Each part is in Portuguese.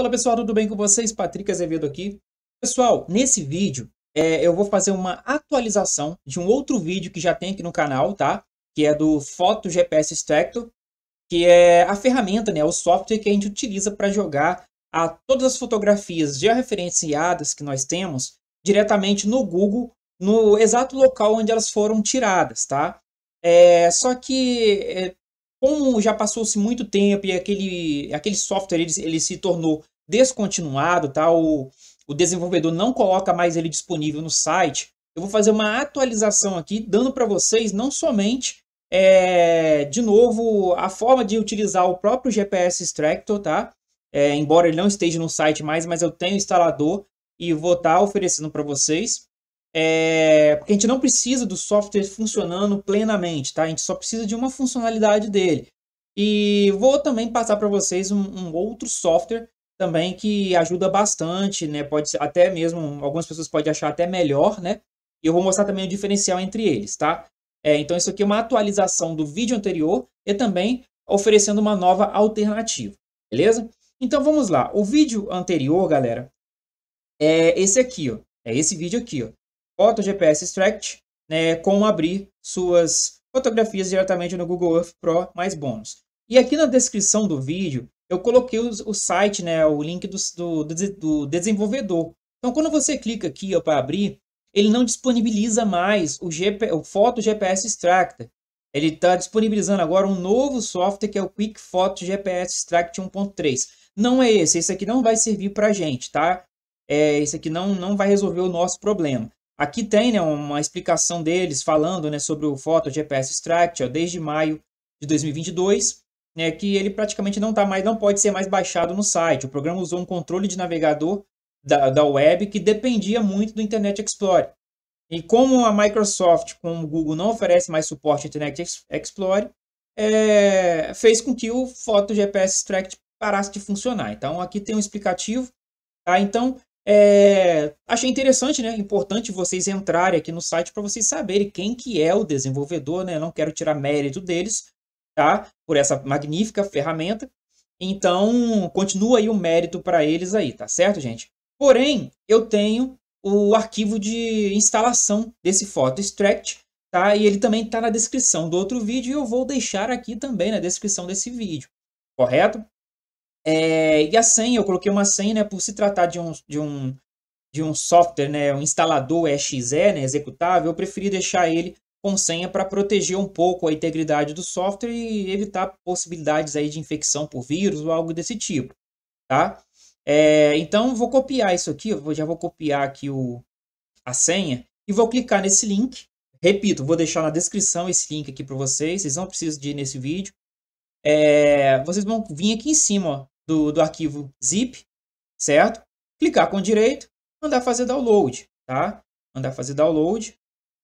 Fala pessoal, tudo bem com vocês? Patrick Azevedo aqui. Pessoal, nesse vídeo é, eu vou fazer uma atualização de um outro vídeo que já tem aqui no canal, tá? Que é do Photogps GPS Extractor, que é a ferramenta, né, o software que a gente utiliza para jogar a todas as fotografias já referenciadas que nós temos diretamente no Google, no exato local onde elas foram tiradas, tá? É, só que, é, como já passou-se muito tempo e aquele, aquele software ele, ele se tornou descontinuado, tá? O, o desenvolvedor não coloca mais ele disponível no site. Eu vou fazer uma atualização aqui, dando para vocês não somente é, de novo a forma de utilizar o próprio GPS Extractor, tá? É, embora ele não esteja no site mais, mas eu tenho instalador e vou estar tá oferecendo para vocês. É, porque a gente não precisa do software funcionando plenamente, tá? A gente só precisa de uma funcionalidade dele. E vou também passar para vocês um, um, outro software também que ajuda bastante, né? Pode ser até mesmo, algumas pessoas podem achar até melhor, né? E eu vou mostrar também o diferencial entre eles, tá? É, então, isso aqui é uma atualização do vídeo anterior e também oferecendo uma nova alternativa, beleza? Então, vamos lá. O vídeo anterior, galera, é esse aqui, ó. É esse vídeo aqui, ó. Foto GPS Extract, né, como abrir suas fotografias diretamente no Google Earth Pro mais bônus. E aqui na descrição do vídeo eu coloquei o, o site, né, o link do, do, do desenvolvedor. Então, quando você clica aqui para abrir, ele não disponibiliza mais o, GP, o Photo GPS Extractor. Ele está disponibilizando agora um novo software que é o Quick Photo GPS Extract 1.3. Não é esse, esse aqui não vai servir para a gente, tá? É, esse aqui não, não vai resolver o nosso problema. Aqui tem né, uma explicação deles falando né, sobre o Photo GPS Extract ó, desde maio de 2022 né, que ele praticamente não tá mais, não pode ser mais baixado no site. O programa usou um controle de navegador da, da web que dependia muito do Internet Explorer. E como a Microsoft, como o Google, não oferece mais suporte ao Internet Explorer, é, fez com que o Photo GPS Extract parasse de funcionar. Então aqui tem um explicativo. Tá? Então é, achei interessante, né? Importante vocês entrarem aqui no site para vocês saberem quem que é o desenvolvedor, né? Eu não quero tirar mérito deles, tá? Por essa magnífica ferramenta. Então, continua aí o mérito para eles aí, tá certo, gente? Porém, eu tenho o arquivo de instalação desse Photo Extract, tá? E ele também está na descrição do outro vídeo e eu vou deixar aqui também na descrição desse vídeo, correto? É, e a senha, eu coloquei uma senha, né, por se tratar de um, de um, de um software, né, um instalador EXE, né, executável, eu preferi deixar ele com senha para proteger um pouco a integridade do software e evitar possibilidades aí de infecção por vírus ou algo desse tipo, tá? É, então vou copiar isso aqui, eu já vou copiar aqui o, a senha e vou clicar nesse link. Repito, vou deixar na descrição esse link aqui para vocês, vocês não precisam de ir nesse vídeo. É, vocês vão vir aqui em cima ó, do, do arquivo zip, certo? Clicar com o direito, mandar fazer download, tá? Mandar fazer download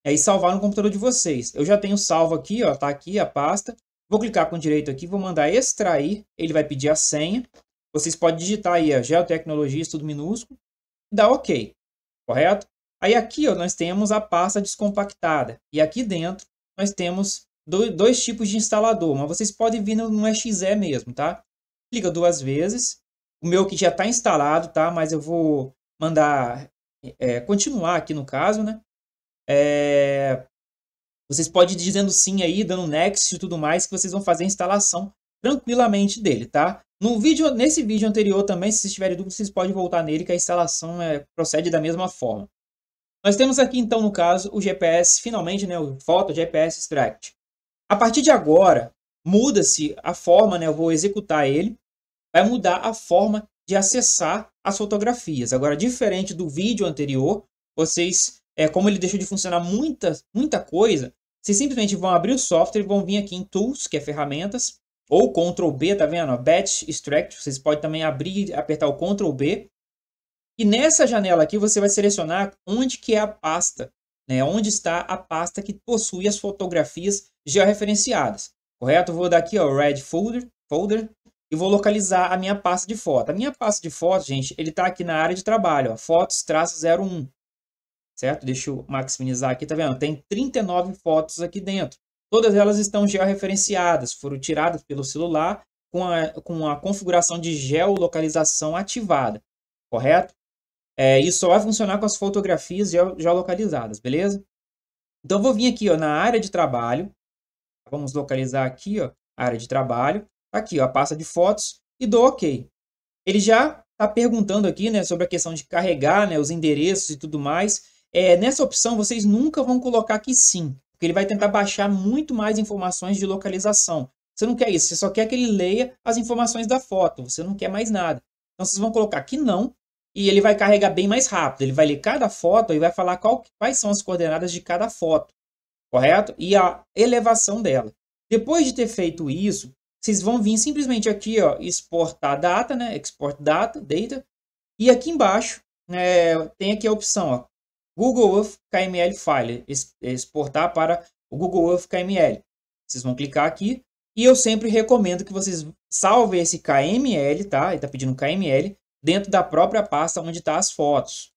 é, e salvar no computador de vocês. Eu já tenho salvo aqui, ó, tá aqui a pasta. Vou clicar com direito aqui, vou mandar extrair, ele vai pedir a senha. Vocês podem digitar aí a geotecnologia, tudo minúsculo, e dar OK, correto? Aí aqui ó, nós temos a pasta descompactada, e aqui dentro nós temos dois tipos de instalador, mas vocês podem vir no, no exe mesmo, tá? Clica duas vezes, o meu que já está instalado, tá? Mas eu vou mandar é, continuar aqui no caso, né? É... Vocês podem ir dizendo sim aí, dando next e tudo mais, que vocês vão fazer a instalação tranquilamente dele, tá? No vídeo, nesse vídeo anterior também, se vocês tiverem dúvidas, vocês podem voltar nele, que a instalação é, procede da mesma forma. Nós temos aqui, então, no caso, o GPS, finalmente, né, o Photo GPS Extract. A partir de agora, muda-se a forma, né, eu vou executar ele, vai mudar a forma de acessar as fotografias. Agora, diferente do vídeo anterior, vocês é, como ele deixou de funcionar muita, muita coisa, vocês simplesmente vão abrir o software e vão vir aqui em Tools, que é ferramentas, ou Ctrl B, tá vendo? Batch Extract, vocês podem também abrir e apertar o Ctrl B. E nessa janela aqui você vai selecionar onde que é a pasta, né? onde está a pasta que possui as fotografias georreferenciadas, correto? Eu vou dar aqui, ó, Red Folder, folder e vou localizar a minha pasta de foto. A minha pasta de foto, gente, ele está aqui na área de trabalho, ó, fotos-01 certo? Deixa eu maximizar aqui, tá vendo? Tem 39 fotos aqui dentro. Todas elas estão georreferenciadas, foram tiradas pelo celular com a, com a configuração de geolocalização ativada, correto? É, isso só vai funcionar com as fotografias geolocalizadas, beleza? Então, eu vou vir aqui ó, na área de trabalho, vamos localizar aqui ó, a área de trabalho, aqui ó, a pasta de fotos e dou OK. Ele já está perguntando aqui né, sobre a questão de carregar né, os endereços e tudo mais. É, nessa opção, vocês nunca vão colocar que sim, porque ele vai tentar baixar muito mais informações de localização. Você não quer isso, você só quer que ele leia as informações da foto, você não quer mais nada. Então vocês vão colocar que não, e ele vai carregar bem mais rápido. Ele vai ler cada foto e vai falar qual, quais são as coordenadas de cada foto, correto? E a elevação dela. Depois de ter feito isso, vocês vão vir simplesmente aqui, ó, exportar data, né? Export data, data. E aqui embaixo né, tem aqui a opção, ó, Google Earth KML File, exportar para o Google Earth KML. Vocês vão clicar aqui e eu sempre recomendo que vocês salvem esse KML, tá? Ele está pedindo KML dentro da própria pasta onde está as fotos.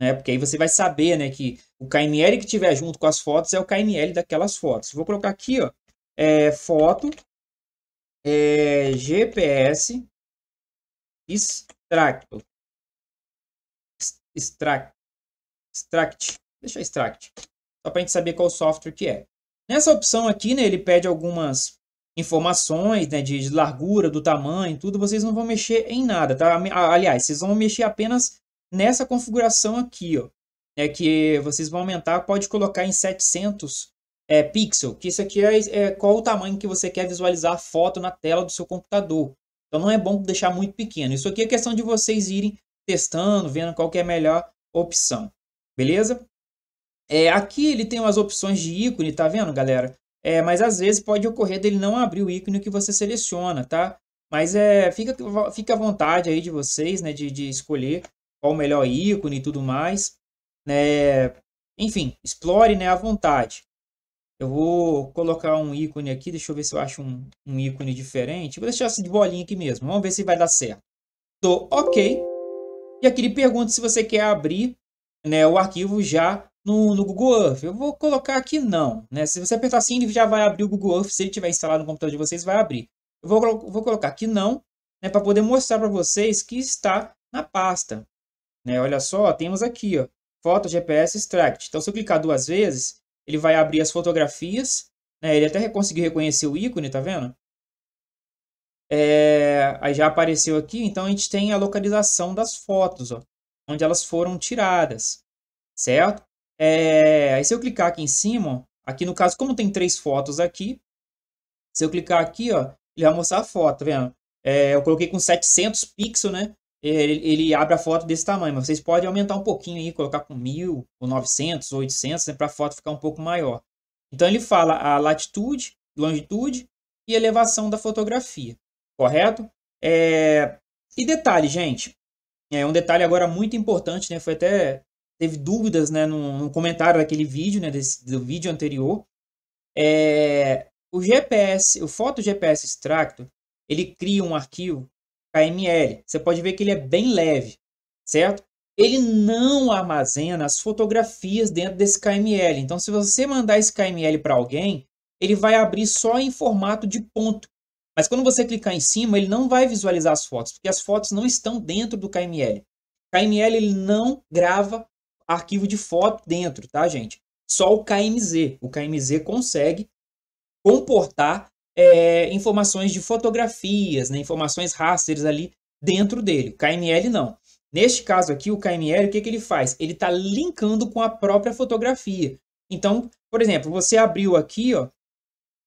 Né? Porque aí você vai saber né, que o KML que tiver junto com as fotos é o KML daquelas fotos. Vou colocar aqui, ó, é, foto, é, GPS, extracto. Extract, extract. Deixa extract, só para a gente saber qual software que é. Nessa opção aqui, né, ele pede algumas informações, né, de largura, do tamanho, tudo. Vocês não vão mexer em nada, tá? Aliás, vocês vão mexer apenas nessa configuração aqui, ó. É que vocês vão aumentar, pode colocar em 700 é, pixel, que isso aqui é, é qual o tamanho que você quer visualizar a foto na tela do seu computador. Então não é bom deixar muito pequeno. Isso aqui é questão de vocês irem testando, vendo qual que é a melhor opção beleza? É, aqui ele tem umas opções de ícone, tá vendo, galera? É, mas às vezes pode ocorrer dele não abrir o ícone que você seleciona, tá? Mas é, fica, fica à vontade aí de vocês, né, de, de escolher qual o melhor ícone e tudo mais. Né? Enfim, explore né, à vontade. Eu vou colocar um ícone aqui, deixa eu ver se eu acho um, um ícone diferente. Vou deixar esse assim de bolinha aqui mesmo, vamos ver se vai dar certo. Dou OK. E aqui ele pergunta se você quer abrir né, o arquivo já no, no, Google Earth. Eu vou colocar aqui não. Né? Se você apertar sim, ele já vai abrir o Google Earth. Se ele tiver instalado no computador de vocês, vai abrir. Eu vou, vou colocar aqui não, né, para poder mostrar para vocês que está na pasta. Né? Olha só, temos aqui, ó, foto GPS extract. Então, se eu clicar duas vezes, ele vai abrir as fotografias. Né? Ele até conseguiu reconhecer o ícone, tá vendo? É, aí já apareceu aqui, então a gente tem a localização das fotos. Ó onde elas foram tiradas, certo? É, aí se eu clicar aqui em cima, aqui no caso, como tem três fotos aqui, se eu clicar aqui, ó, ele vai mostrar a foto, tá vendo? É, eu coloquei com 700 pixels, né? Ele, ele, abre a foto desse tamanho, mas vocês podem aumentar um pouquinho aí, colocar com 1000, ou 900, ou 800, né, para a foto ficar um pouco maior. Então ele fala a latitude, longitude e elevação da fotografia, correto? É... E detalhe, gente, é um detalhe agora muito importante, né? Foi até teve dúvidas, né, no, no comentário daquele vídeo, né, desse, do vídeo anterior. É, o GPS, o foto GPS extracto, ele cria um arquivo KML. Você pode ver que ele é bem leve, certo? Ele não armazena as fotografias dentro desse KML. Então, se você mandar esse KML para alguém, ele vai abrir só em formato de ponto. Mas quando você clicar em cima, ele não vai visualizar as fotos, porque as fotos não estão dentro do KML. KML ele não grava arquivo de foto dentro, tá, gente? Só o KMZ. O KMZ consegue comportar é, informações de fotografias, né, informações rasters ali dentro dele. KML não. Neste caso aqui, o KML, o que, que ele faz? Ele está linkando com a própria fotografia. Então, por exemplo, você abriu aqui, ó,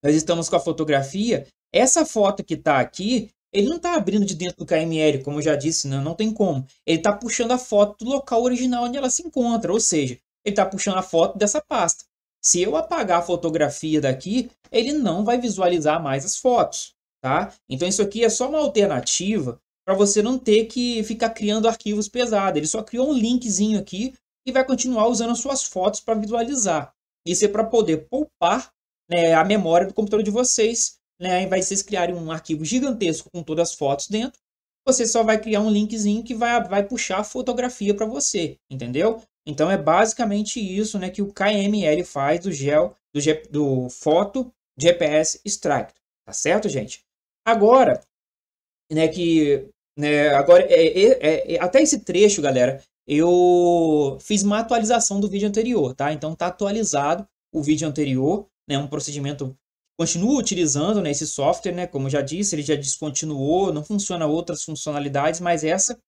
nós estamos com a fotografia essa foto que está aqui, ele não está abrindo de dentro do KML, como eu já disse, né? não tem como. Ele está puxando a foto do local original onde ela se encontra, ou seja, ele está puxando a foto dessa pasta. Se eu apagar a fotografia daqui, ele não vai visualizar mais as fotos, tá? Então isso aqui é só uma alternativa para você não ter que ficar criando arquivos pesados. Ele só criou um linkzinho aqui e vai continuar usando as suas fotos para visualizar. Isso é para poder poupar né, a memória do computador de vocês né? Ao invés vocês criarem um arquivo gigantesco com todas as fotos dentro, você só vai criar um linkzinho que vai, vai puxar a fotografia para você, entendeu? Então é basicamente isso né, que o KML faz do gel, do, do foto GPS extract, tá certo, gente? Agora, né, que né, agora é, é, é, é, até esse trecho, galera, eu fiz uma atualização do vídeo anterior, tá? Então tá atualizado o vídeo anterior, né, um procedimento continua utilizando né, esse software, né, como já disse, ele já descontinuou, não funciona outras funcionalidades, mas essa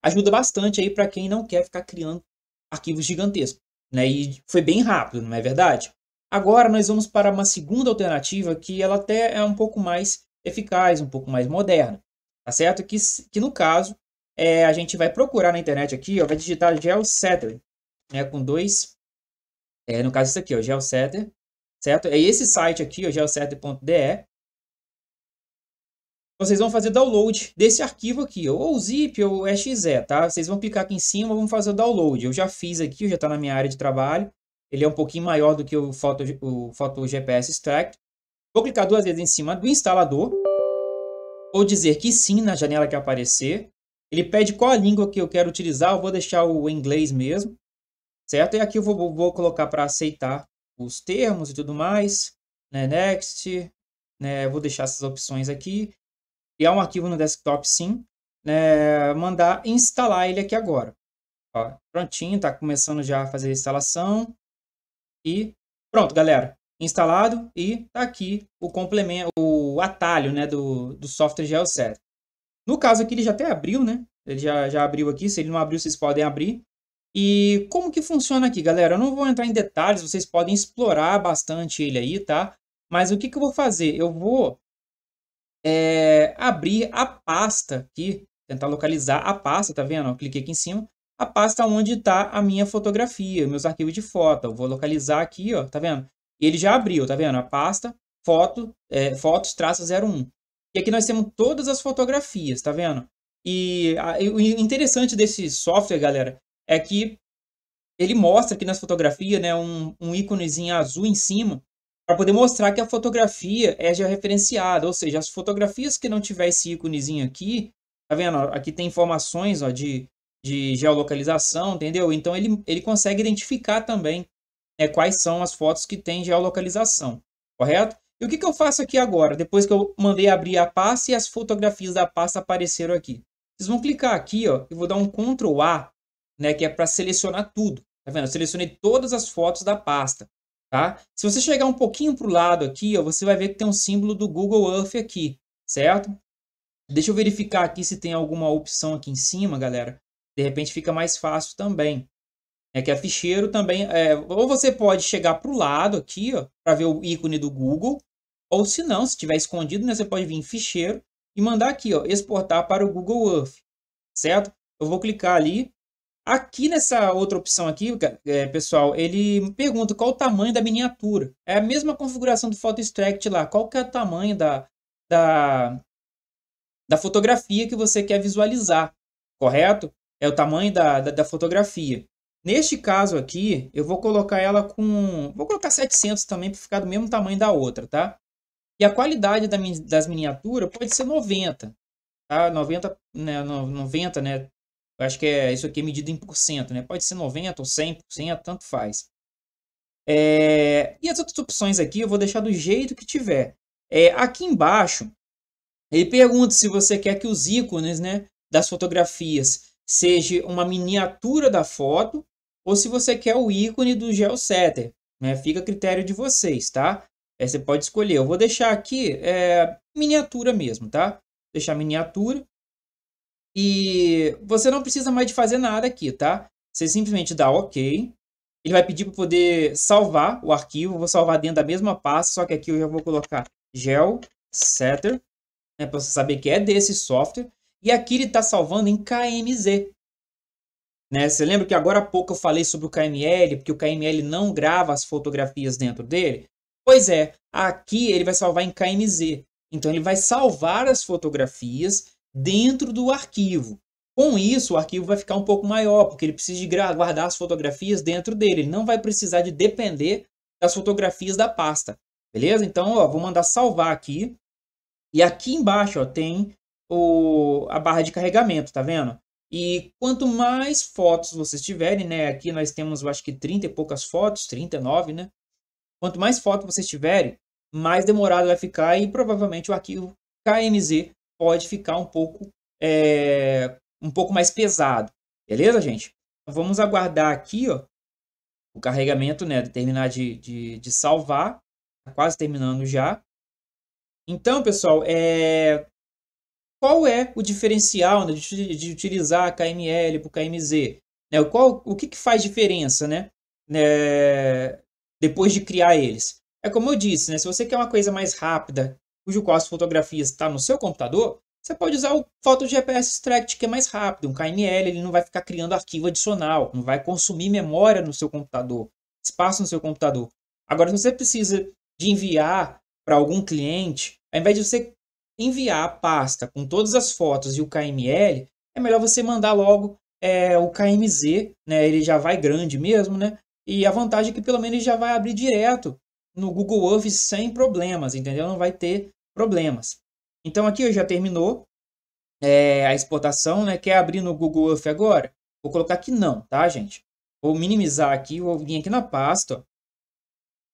ajuda bastante aí para quem não quer ficar criando arquivos gigantescos. Né, e foi bem rápido, não é verdade? Agora nós vamos para uma segunda alternativa que ela até é um pouco mais eficaz, um pouco mais moderna, tá certo? Que, que no caso, é, a gente vai procurar na internet aqui, ó, vai digitar GeoSetter, né, com dois, é, no caso isso aqui, ó, GeoSetter, certo? É esse site aqui, geocert.de. Vocês vão fazer download desse arquivo aqui, ou zip ou exe, tá? Vocês vão clicar aqui em cima, vão fazer o download. Eu já fiz aqui, já está na minha área de trabalho. Ele é um pouquinho maior do que o Photo, o Photo GPS Extract. Vou clicar duas vezes em cima do instalador, Vou dizer que sim na janela que aparecer. Ele pede qual a língua que eu quero utilizar, eu vou deixar o inglês mesmo, certo? E aqui eu vou, vou colocar para aceitar os termos e tudo mais, né? Next, né? Vou deixar essas opções aqui. Criar um arquivo no desktop, sim. Né? Mandar instalar ele aqui agora. Ó, prontinho, tá começando já a fazer a instalação. E pronto, galera. Instalado e tá aqui o complemento, o atalho, né? Do, do software GeoSet. No caso aqui, ele já até abriu, né? Ele já, já abriu aqui. Se ele não abriu, vocês podem abrir. E como que funciona aqui, galera? Eu não vou entrar em detalhes, vocês podem explorar bastante ele aí, tá? Mas o que, que eu vou fazer? Eu vou é, abrir a pasta aqui, tentar localizar a pasta, tá vendo? Eu cliquei aqui em cima. A pasta onde está a minha fotografia, meus arquivos de foto. Eu vou localizar aqui, ó, tá vendo? Ele já abriu, tá vendo? A pasta foto, é, fotos-01. E aqui nós temos todas as fotografias, tá vendo? E a, o interessante desse software, galera, é que ele mostra aqui nas fotografias né, um, um íconezinho azul em cima para poder mostrar que a fotografia é já referenciada, ou seja, as fotografias que não tiver esse íconezinho aqui, tá vendo? Aqui tem informações ó, de, de geolocalização, entendeu? Então ele, ele consegue identificar também né, quais são as fotos que têm geolocalização, correto? E o que, que eu faço aqui agora, depois que eu mandei abrir a pasta e as fotografias da pasta apareceram aqui? Vocês vão clicar aqui, ó, e vou dar um Ctrl A né, que é para selecionar tudo. Tá vendo? Eu selecionei todas as fotos da pasta, tá? Se você chegar um pouquinho para o lado aqui, ó, você vai ver que tem um símbolo do Google Earth aqui, certo? Deixa eu verificar aqui se tem alguma opção aqui em cima, galera. De repente fica mais fácil também. É que a ficheiro também, é, ou você pode chegar para o lado aqui, ó, para ver o ícone do Google, ou se não, se estiver escondido, né, você pode vir em ficheiro e mandar aqui, ó, exportar para o Google Earth, certo? Eu vou clicar ali, Aqui nessa outra opção aqui, é, pessoal, ele pergunta qual o tamanho da miniatura. É a mesma configuração do Photo Extract lá. Qual que é o tamanho da, da, da fotografia que você quer visualizar, correto? É o tamanho da, da, da fotografia. Neste caso aqui, eu vou colocar ela com... Vou colocar 700 também para ficar do mesmo tamanho da outra, tá? E a qualidade da, das miniaturas pode ser 90, tá? 90, né? 90, né? Eu acho que é, isso aqui é medido em porcento, né? Pode ser 90% ou 100%, tanto faz. É, e as outras opções aqui eu vou deixar do jeito que tiver. É, aqui embaixo, ele pergunta se você quer que os ícones né, das fotografias seja uma miniatura da foto ou se você quer o ícone do GeoSetter. Né? Fica a critério de vocês, tá? É, você pode escolher. Eu vou deixar aqui é, miniatura mesmo, tá? Deixar miniatura. E você não precisa mais de fazer nada aqui, tá? Você simplesmente dá OK. Ele vai pedir para poder salvar o arquivo. vou salvar dentro da mesma pasta, só que aqui eu já vou colocar gel setter, né, para você saber que é desse software. E aqui ele está salvando em KMZ. Né? Você lembra que agora há pouco eu falei sobre o KML, porque o KML não grava as fotografias dentro dele? Pois é, aqui ele vai salvar em KMZ. Então ele vai salvar as fotografias dentro do arquivo. Com isso, o arquivo vai ficar um pouco maior, porque ele precisa de guardar as fotografias dentro dele. Ele não vai precisar de depender das fotografias da pasta. Beleza? Então, ó, vou mandar salvar aqui. E aqui embaixo ó, tem o, a barra de carregamento, tá vendo? E quanto mais fotos vocês tiverem, né? Aqui nós temos, eu acho que 30 e poucas fotos, 39, né? Quanto mais fotos vocês tiverem, mais demorado vai ficar e provavelmente o arquivo KMZ pode ficar um pouco, é, um pouco mais pesado. Beleza, gente? Então, vamos aguardar aqui ó, o carregamento, né? Terminar de, de, de salvar. Tá quase terminando já. Então, pessoal, é... qual é o diferencial né, de, de utilizar KML para né, o KMZ? Né, qual, o que, que faz diferença né, né, depois de criar eles? É como eu disse, né, se você quer uma coisa mais rápida cujo qual as fotografias está no seu computador, você pode usar o Photo GPS Extract, que é mais rápido, um KML ele não vai ficar criando arquivo adicional, não vai consumir memória no seu computador, espaço no seu computador. Agora, se você precisa de enviar para algum cliente, ao invés de você enviar a pasta com todas as fotos e o KML, é melhor você mandar logo é, o KMZ, né? Ele já vai grande mesmo, né? E a vantagem é que pelo menos ele já vai abrir direto no Google Earth sem problemas, entendeu? Não vai ter problemas. Então aqui eu já terminou é, a exportação, né? Quer abrir no Google Earth agora? Vou colocar que não, tá, gente? Vou minimizar aqui, vou vir aqui na pasta,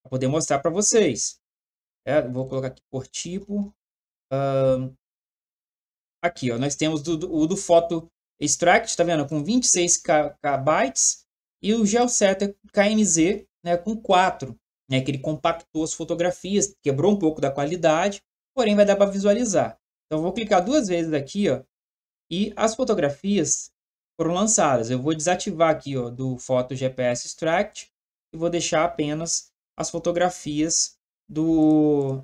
para poder mostrar para vocês. É, vou colocar aqui por tipo. aqui, ó, nós temos do, do, o do Photo Extract, tá vendo? Com 26 KB e o GeoSetter KMZ né, com 4 né, que ele compactou as fotografias, quebrou um pouco da qualidade, porém vai dar para visualizar. Então vou clicar duas vezes aqui, ó, e as fotografias foram lançadas. Eu vou desativar aqui, ó, do Photo GPS Extract e vou deixar apenas as fotografias do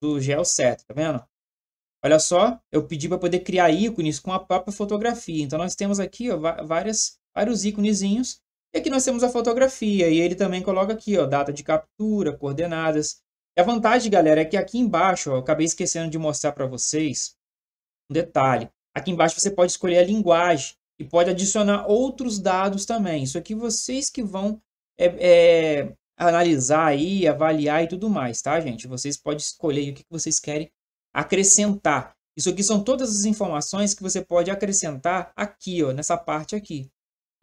do GeoSet, tá vendo? Olha só, eu pedi para poder criar ícones com a própria fotografia. Então nós temos aqui ó, várias, vários íconezinhos e aqui nós temos a fotografia e ele também coloca aqui, ó, data de captura, coordenadas. E a vantagem, galera, é que aqui embaixo, ó, eu acabei esquecendo de mostrar para vocês um detalhe. Aqui embaixo você pode escolher a linguagem e pode adicionar outros dados também. Isso aqui vocês que vão é, é, analisar aí, avaliar e tudo mais, tá, gente? Vocês podem escolher o que vocês querem acrescentar. Isso aqui são todas as informações que você pode acrescentar aqui, ó, nessa parte aqui.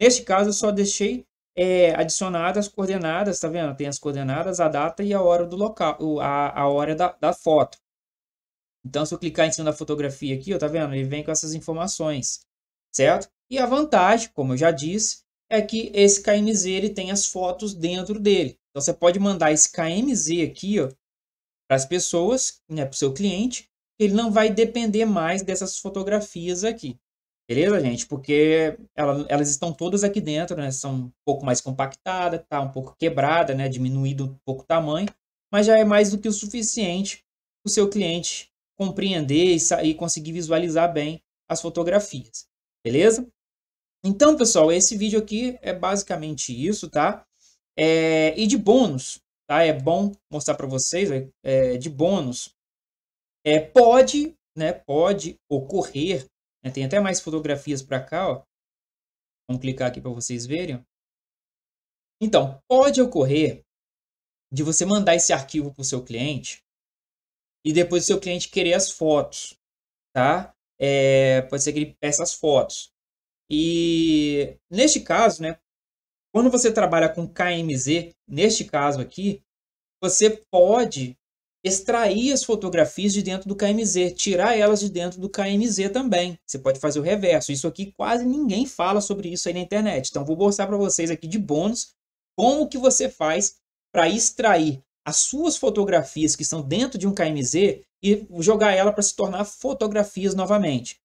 Neste caso, eu só deixei é, adicionadas as coordenadas, tá vendo? Tem as coordenadas, a data e a hora do local, a, a hora da, da foto. Então, se eu clicar em cima da fotografia aqui, ó, tá vendo? Ele vem com essas informações, certo? E a vantagem, como eu já disse, é que esse KMZ ele tem as fotos dentro dele. Então, você pode mandar esse KMZ aqui para as pessoas, né, para o seu cliente, ele não vai depender mais dessas fotografias aqui. Beleza, gente? Porque ela, elas estão todas aqui dentro, né? São um pouco mais compactada, tá um pouco quebrada, né? Diminuído um pouco o tamanho, mas já é mais do que o suficiente para o seu cliente compreender e, e conseguir visualizar bem as fotografias. Beleza? Então, pessoal, esse vídeo aqui é basicamente isso, tá? É, e de bônus, tá? É bom mostrar para vocês, é, é, de bônus, é, pode, né? Pode ocorrer né? Tem até mais fotografias para cá, ó. Vamos clicar aqui para vocês verem. Então, pode ocorrer de você mandar esse arquivo para o seu cliente e depois o seu cliente querer as fotos, tá? É, pode ser que ele peça as fotos. E neste caso, né, quando você trabalha com KMZ, neste caso aqui, você pode extrair as fotografias de dentro do KMZ, tirar elas de dentro do KMZ também. Você pode fazer o reverso. Isso aqui quase ninguém fala sobre isso aí na internet. Então vou mostrar para vocês aqui de bônus como que você faz para extrair as suas fotografias que estão dentro de um KMZ e jogar ela para se tornar fotografias novamente.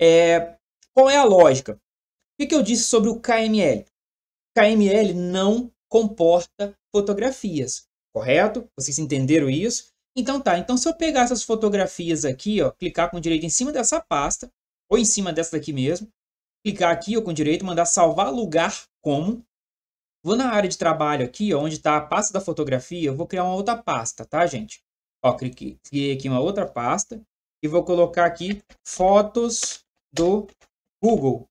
É... qual é a lógica? O que, que eu disse sobre o KML? KML não comporta fotografias, correto? Vocês entenderam isso? Então tá, então se eu pegar essas fotografias aqui, ó, clicar com o direito em cima dessa pasta, ou em cima dessa daqui mesmo, clicar aqui ó, com o direito, mandar salvar lugar como, vou na área de trabalho aqui, ó, onde está a pasta da fotografia, eu vou criar uma outra pasta, tá gente? Ó, cliquei, criei aqui uma outra pasta e vou colocar aqui fotos do Google.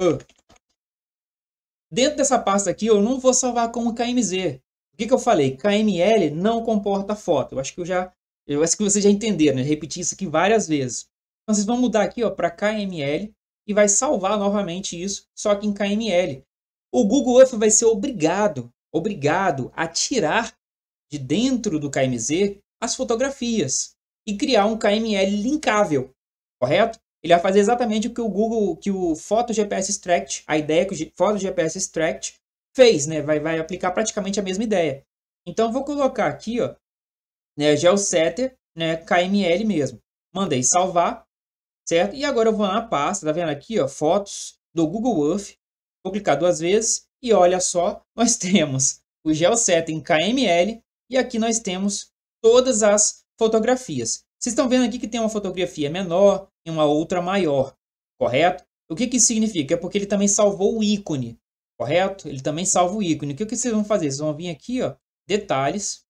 Uh. Dentro dessa pasta aqui, eu não vou salvar como KMZ, que, que eu falei? KML não comporta foto. Eu acho que eu já. Eu acho que vocês já entenderam, né? Repeti isso aqui várias vezes. Então vocês vão mudar aqui para KML e vai salvar novamente isso, só que em KML. O Google Earth vai ser obrigado, obrigado a tirar de dentro do KMZ as fotografias e criar um KML linkável, correto? Ele vai fazer exatamente o que o Google, que o Photo GPS Extract, a ideia é que o Photo GPS Extract fez, né? Vai, vai aplicar praticamente a mesma ideia. Então, vou colocar aqui, ó, né, setter, né, KML mesmo. Mandei salvar, certo? E agora eu vou na pasta, tá vendo aqui, ó, fotos do Google Earth. Vou clicar duas vezes e olha só, nós temos o setter em KML e aqui nós temos todas as fotografias. Vocês estão vendo aqui que tem uma fotografia menor e uma outra maior, correto? O que, que isso significa? É porque ele também salvou o ícone correto? Ele também salva o ícone. O que, que vocês vão fazer? Vocês vão vir aqui, ó, detalhes,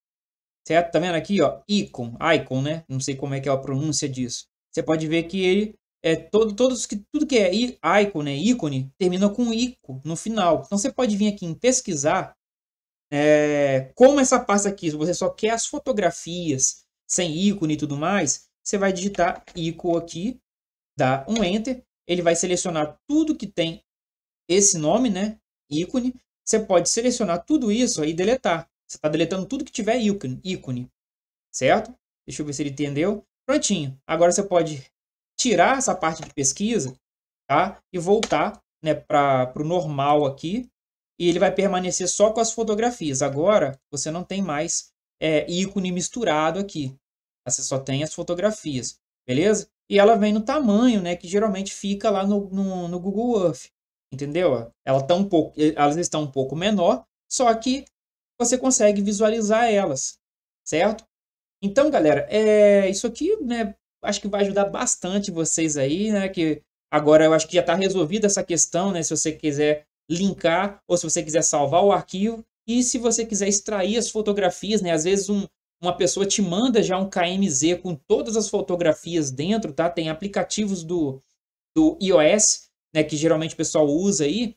certo? Tá vendo aqui, ó, icon, icon, né? Não sei como é que é a pronúncia disso. Você pode ver que ele é todo, todos que tudo que é icon, né, ícone, termina com ico no final. Então você pode vir aqui em pesquisar é, como essa pasta aqui, se você só quer as fotografias sem ícone e tudo mais, você vai digitar ico aqui, dá um enter, ele vai selecionar tudo que tem esse nome, né? ícone. Você pode selecionar tudo isso e deletar. Você está deletando tudo que tiver ícone, ícone, certo? Deixa eu ver se ele entendeu. Prontinho. Agora você pode tirar essa parte de pesquisa tá? e voltar né, para o normal aqui. E ele vai permanecer só com as fotografias. Agora você não tem mais é, ícone misturado aqui. Você só tem as fotografias, beleza? E ela vem no tamanho né, que geralmente fica lá no, no, no Google Earth entendeu? Ela tá um pouco, eh, elas estão um pouco menor, só que você consegue visualizar elas, certo? Então, galera, é isso aqui, né? Acho que vai ajudar bastante vocês aí, né? Que agora eu acho que já está resolvida essa questão, né? Se você quiser linkar ou se você quiser salvar o arquivo e se você quiser extrair as fotografias, né? Às vezes um, uma pessoa te manda já um KMZ com todas as fotografias dentro, tá? Tem aplicativos do, do iOS né, que geralmente o pessoal usa aí,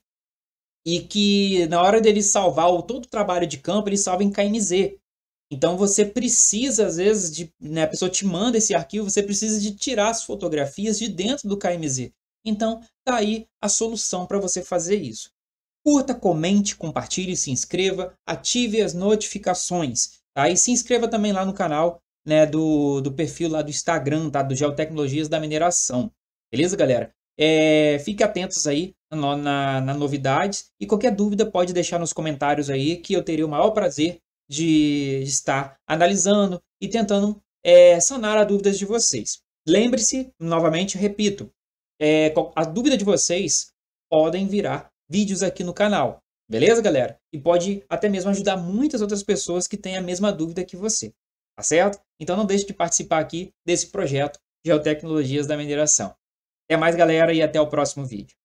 e que na hora dele salvar o, todo o trabalho de campo, ele salva em KNZ. Então você precisa, às vezes, de, né, a pessoa te manda esse arquivo, você precisa de tirar as fotografias de dentro do KMZ. Então, tá aí a solução para você fazer isso. Curta, comente, compartilhe, se inscreva, ative as notificações. Tá? E se inscreva também lá no canal né, do, do perfil lá do Instagram, tá? do Geotecnologias da Mineração. Beleza, galera? É, fique atentos aí na, na, na novidades e qualquer dúvida pode deixar nos comentários aí que eu teria o maior prazer de, estar analisando e tentando é, sanar as dúvidas de vocês. Lembre-se, novamente, repito, é, a dúvida de vocês podem virar vídeos aqui no canal, beleza, galera? E pode até mesmo ajudar muitas outras pessoas que têm a mesma dúvida que você, tá certo? Então não deixe de participar aqui desse projeto Geotecnologias da Mineração. Até mais, galera, e até o próximo vídeo.